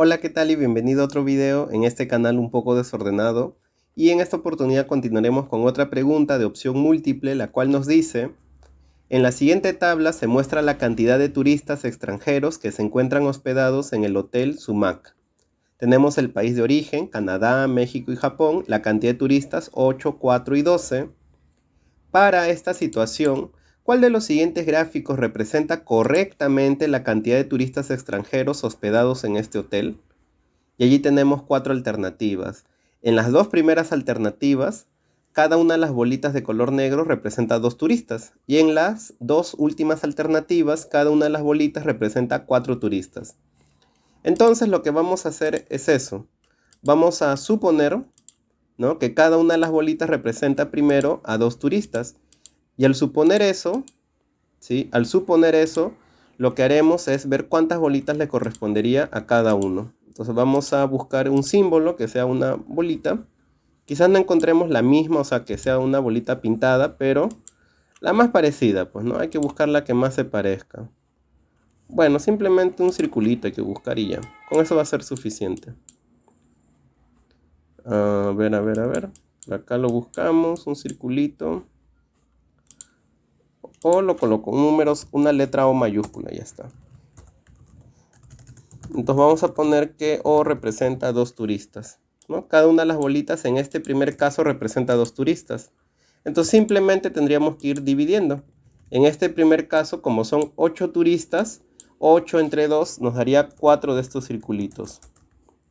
Hola qué tal y bienvenido a otro video en este canal un poco desordenado y en esta oportunidad continuaremos con otra pregunta de opción múltiple la cual nos dice En la siguiente tabla se muestra la cantidad de turistas extranjeros que se encuentran hospedados en el Hotel Sumac. Tenemos el país de origen, Canadá, México y Japón, la cantidad de turistas 8, 4 y 12. Para esta situación ¿Cuál de los siguientes gráficos representa correctamente la cantidad de turistas extranjeros hospedados en este hotel? Y allí tenemos cuatro alternativas. En las dos primeras alternativas, cada una de las bolitas de color negro representa dos turistas. Y en las dos últimas alternativas, cada una de las bolitas representa cuatro turistas. Entonces lo que vamos a hacer es eso. Vamos a suponer que cada una de las bolitas representa primero a dos turistas y al suponer eso, ¿sí? Al suponer eso, lo que haremos es ver cuántas bolitas le correspondería a cada uno. Entonces vamos a buscar un símbolo que sea una bolita. Quizás no encontremos la misma, o sea, que sea una bolita pintada, pero la más parecida, pues no, hay que buscar la que más se parezca. Bueno, simplemente un circulito hay que buscar y ya. Con eso va a ser suficiente. A ver, a ver, a ver. Acá lo buscamos, un circulito o lo coloco números, una letra O mayúscula, ya está. Entonces vamos a poner que O representa dos turistas. ¿no? Cada una de las bolitas en este primer caso representa dos turistas. Entonces simplemente tendríamos que ir dividiendo. En este primer caso, como son 8 turistas, 8 entre 2 nos daría 4 de estos circulitos.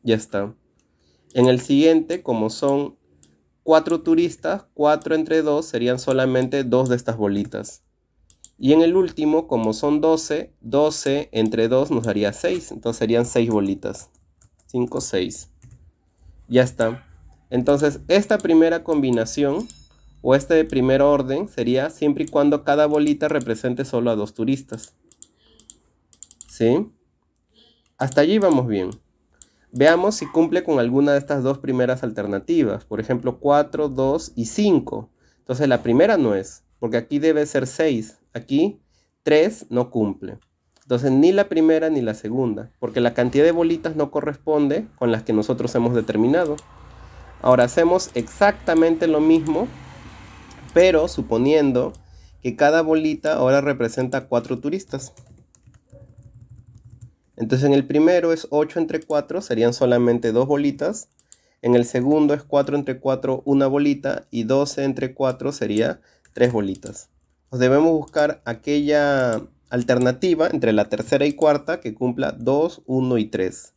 Ya está. En el siguiente, como son 4 turistas, 4 entre 2 serían solamente 2 de estas bolitas. Y en el último, como son 12, 12 entre 2 nos haría 6. Entonces serían 6 bolitas. 5, 6. Ya está. Entonces esta primera combinación o este primer orden sería siempre y cuando cada bolita represente solo a dos turistas. ¿Sí? Hasta allí vamos bien. Veamos si cumple con alguna de estas dos primeras alternativas. Por ejemplo, 4, 2 y 5. Entonces la primera no es, porque aquí debe ser 6. Aquí 3 no cumple. Entonces ni la primera ni la segunda, porque la cantidad de bolitas no corresponde con las que nosotros hemos determinado. Ahora hacemos exactamente lo mismo, pero suponiendo que cada bolita ahora representa 4 turistas. Entonces en el primero es 8 entre 4, serían solamente 2 bolitas. En el segundo es 4 entre 4, una bolita. Y 12 entre 4 sería 3 bolitas debemos buscar aquella alternativa entre la tercera y cuarta que cumpla 2, 1 y 3.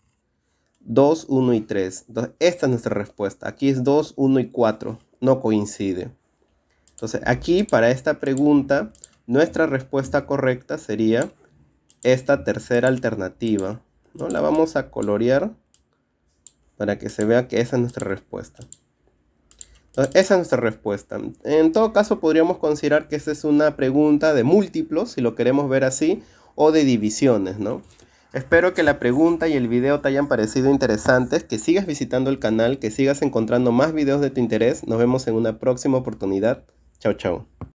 2, 1 y 3. Entonces, esta es nuestra respuesta. Aquí es 2, 1 y 4. No coincide. Entonces, aquí para esta pregunta, nuestra respuesta correcta sería esta tercera alternativa. ¿no? La vamos a colorear para que se vea que esa es nuestra respuesta. Eh, esa es nuestra respuesta. En todo caso, podríamos considerar que esta es una pregunta de múltiplos, si lo queremos ver así, o de divisiones, ¿no? Espero que la pregunta y el video te hayan parecido interesantes, que sigas visitando el canal, que sigas encontrando más videos de tu interés. Nos vemos en una próxima oportunidad. Chao, chao.